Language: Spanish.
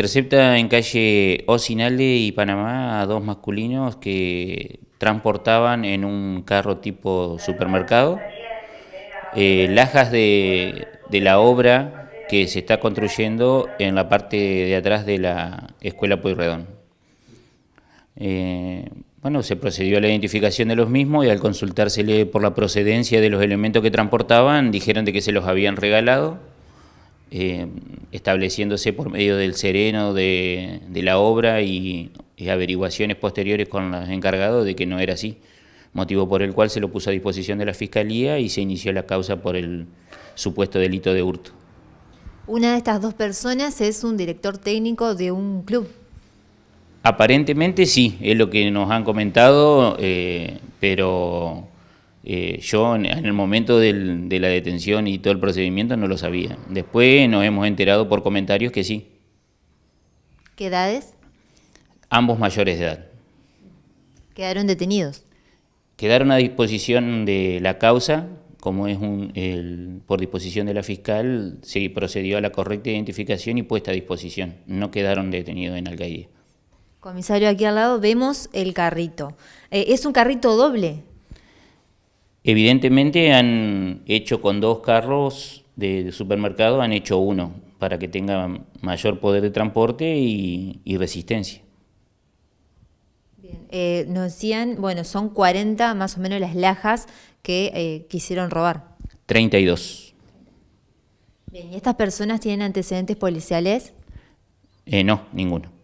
Intercepta en calle Ocinalde y Panamá a dos masculinos que transportaban en un carro tipo supermercado eh, lajas de, la obra que se está construyendo en la parte de atrás de la escuela Pueyrredón. Eh, bueno, se procedió a la identificación de los mismos y al consultársele por la procedencia de los elementos que transportaban, dijeron de que se los habían regalado eh, estableciéndose por medio del sereno de, la obra y, averiguaciones posteriores con los encargados de que no era así, motivo por el cual se lo puso a disposición de la Fiscalía y se inició la causa por el supuesto delito de hurto. Una de estas dos personas es un director técnico de un club. Aparentemente sí, es lo que nos han comentado, eh, pero eh, yo en, el momento de la detención y todo el procedimiento no lo sabía. Después nos hemos enterado por comentarios que sí. ¿Qué edades? Ambos mayores de edad. ¿Quedaron detenidos? Quedaron a disposición de la causa, como es un, por disposición de la fiscal, se procedió a la correcta identificación y puesta a disposición. No quedaron detenidos en Alcaide. Comisario, aquí al lado vemos el carrito. Eh, ¿Es un carrito doble? Evidentemente han hecho con dos carros de, supermercado, han hecho uno para que tenga mayor poder de transporte y, resistencia. Bien. Eh, nos decían, bueno, son 40 más o menos las lajas que eh, quisieron robar. 32. Bien, ¿y estas personas tienen antecedentes policiales? Eh, no, ninguno.